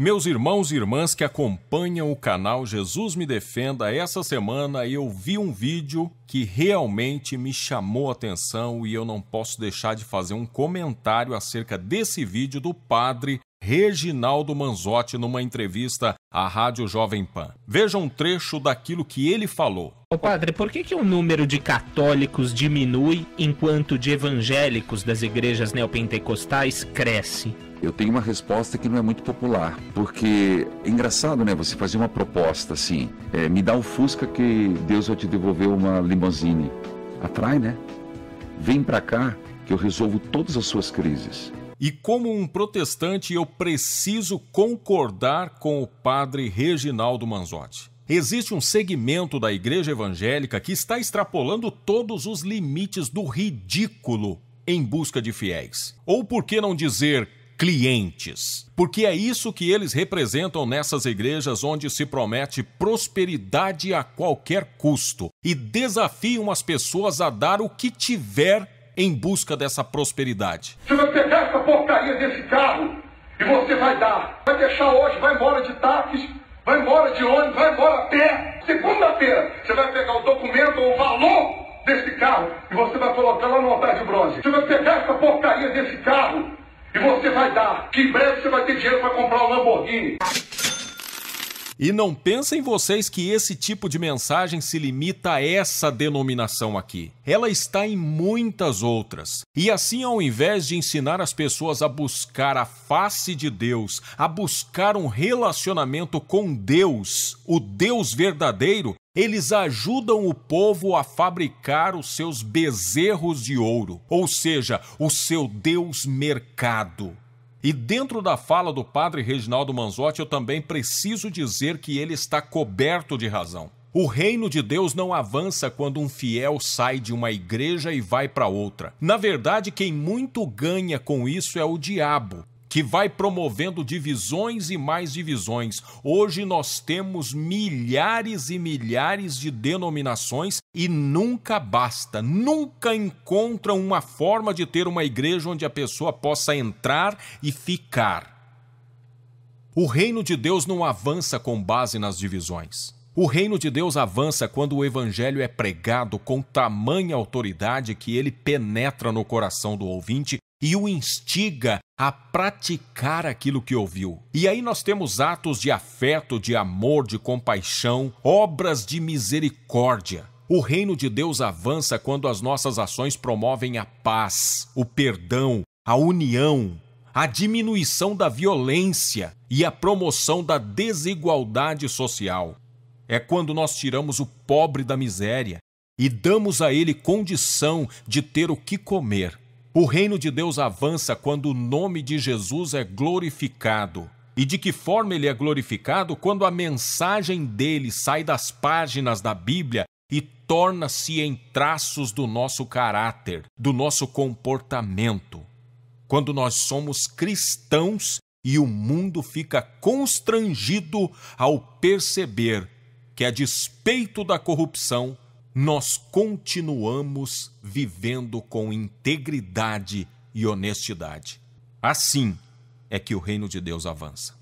Meus irmãos e irmãs que acompanham o canal Jesus Me Defenda, essa semana eu vi um vídeo que realmente me chamou a atenção e eu não posso deixar de fazer um comentário acerca desse vídeo do padre Reginaldo Manzotti numa entrevista à Rádio Jovem Pan. Veja um trecho daquilo que ele falou. Ô padre, por que, que o número de católicos diminui enquanto de evangélicos das igrejas neopentecostais cresce? Eu tenho uma resposta que não é muito popular, porque é engraçado, né? Você fazer uma proposta assim, é, me dá um Fusca que Deus vai te devolver uma limousine. Atrai, né? Vem para cá que eu resolvo todas as suas crises e como um protestante eu preciso concordar com o padre Reginaldo Manzotti. Existe um segmento da igreja evangélica que está extrapolando todos os limites do ridículo em busca de fiéis. Ou por que não dizer clientes? Porque é isso que eles representam nessas igrejas onde se promete prosperidade a qualquer custo e desafiam as pessoas a dar o que tiver em busca dessa prosperidade. Se você pegar essa porcaria desse carro e você vai dar, vai deixar hoje, vai embora de táxi, vai embora de ônibus, vai embora a pé. Segunda-feira você vai pegar o documento ou o valor desse carro e você vai colocar lá no altar de bronze. Você vai pegar essa porcaria desse carro e você vai dar, que em breve você vai ter dinheiro para comprar um Lamborghini. E não pensem vocês que esse tipo de mensagem se limita a essa denominação aqui. Ela está em muitas outras. E assim, ao invés de ensinar as pessoas a buscar a face de Deus, a buscar um relacionamento com Deus, o Deus verdadeiro, eles ajudam o povo a fabricar os seus bezerros de ouro, ou seja, o seu Deus mercado. E dentro da fala do padre Reginaldo Manzotti, eu também preciso dizer que ele está coberto de razão. O reino de Deus não avança quando um fiel sai de uma igreja e vai para outra. Na verdade, quem muito ganha com isso é o diabo, que vai promovendo divisões e mais divisões. Hoje nós temos milhares e milhares de denominações e nunca basta, nunca encontra uma forma de ter uma igreja onde a pessoa possa entrar e ficar. O reino de Deus não avança com base nas divisões. O reino de Deus avança quando o evangelho é pregado com tamanha autoridade que ele penetra no coração do ouvinte e o instiga a praticar aquilo que ouviu. E aí nós temos atos de afeto, de amor, de compaixão, obras de misericórdia. O reino de Deus avança quando as nossas ações promovem a paz, o perdão, a união, a diminuição da violência e a promoção da desigualdade social. É quando nós tiramos o pobre da miséria e damos a ele condição de ter o que comer o reino de Deus avança quando o nome de Jesus é glorificado. E de que forma ele é glorificado? Quando a mensagem dele sai das páginas da Bíblia e torna-se em traços do nosso caráter, do nosso comportamento. Quando nós somos cristãos e o mundo fica constrangido ao perceber que, a despeito da corrupção, nós continuamos vivendo com integridade e honestidade. Assim é que o reino de Deus avança.